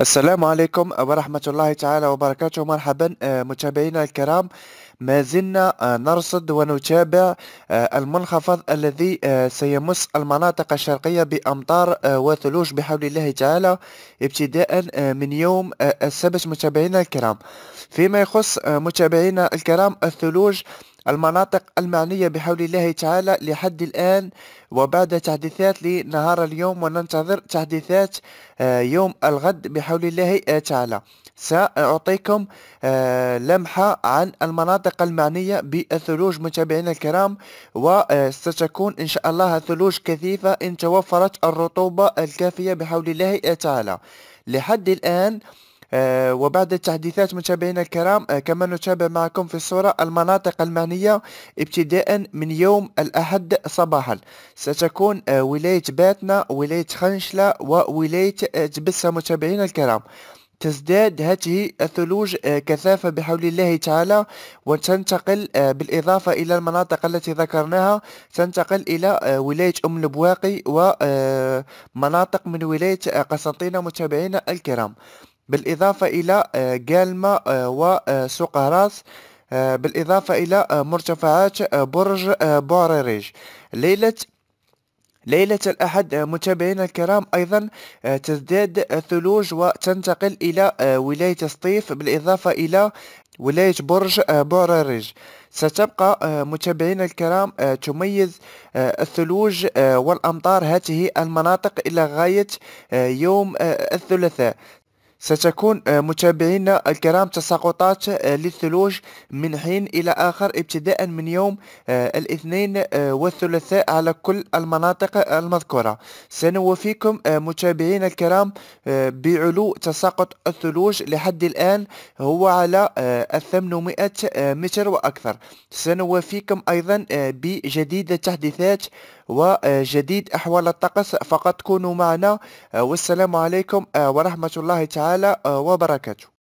السلام عليكم ورحمة الله تعالى وبركاته مرحبا آه، متابعينا الكرام ما زلنا آه، نرصد ونتابع آه، المنخفض الذي سيمس المناطق الشرقية بأمطار وثلوج بحول الله تعالى ابتداء من يوم السبت متابعينا الكرام فيما يخص متابعينا الكرام الثلوج المناطق المعنية بحول الله تعالى لحد الآن وبعد تحديثات لنهار اليوم وننتظر تحديثات آه، يوم الغد بحول الله آه، تعالى سأعطيكم آه، لمحة عن المناطق المعنية بالثلوج متابعينا الكرام وستكون إن شاء الله ثلوج كثيفة إن توفرت الرطوبة الكافية بحول الله تعالى لحد الآن آه، وبعد التحديثات متابعينا الكرام آه، كما نتابع معكم في الصورة المناطق المعنية ابتداء من يوم الأحد صباحا ستكون آه، ولاية باتنا ولاية خنشلة وولاية تبسة متابعينا الكرام تزداد هذه الثلوج كثافة بحول الله تعالى وتنتقل بالإضافة إلى المناطق التي ذكرناها تنتقل إلى ولاية أم البواقي ومناطق من ولاية قسنطينة متابعينا الكرام بالإضافة إلى آه، جالما آه، وسقراس آه، بالإضافة إلى مرتفعات برج بوريريج ليلة ليلة الأحد متابعينا الكرام أيضا تزداد ثلوج وتنتقل إلى ولاية سطيف بالإضافة إلى ولاية برج بوريريج ستبقى متابعينا الكرام تميز الثلوج والأمطار هذه المناطق إلى غاية يوم الثلاثاء ستكون آه، متابعينا الكرام تساقطات آه، للثلوج من حين إلى آخر ابتداء من يوم آه، الاثنين والثلاثاء على كل المناطق المذكورة سنوفيكم متابعينا الكرام بعلو تساقط الثلوج لحد الآن هو على 800 متر وأكثر سنوفيكم أيضا بجديد التحديثات وجديد أحوال الطقس فقط كونوا معنا والسلام عليكم آه، ورحمة الله تعالى آه، وبركاته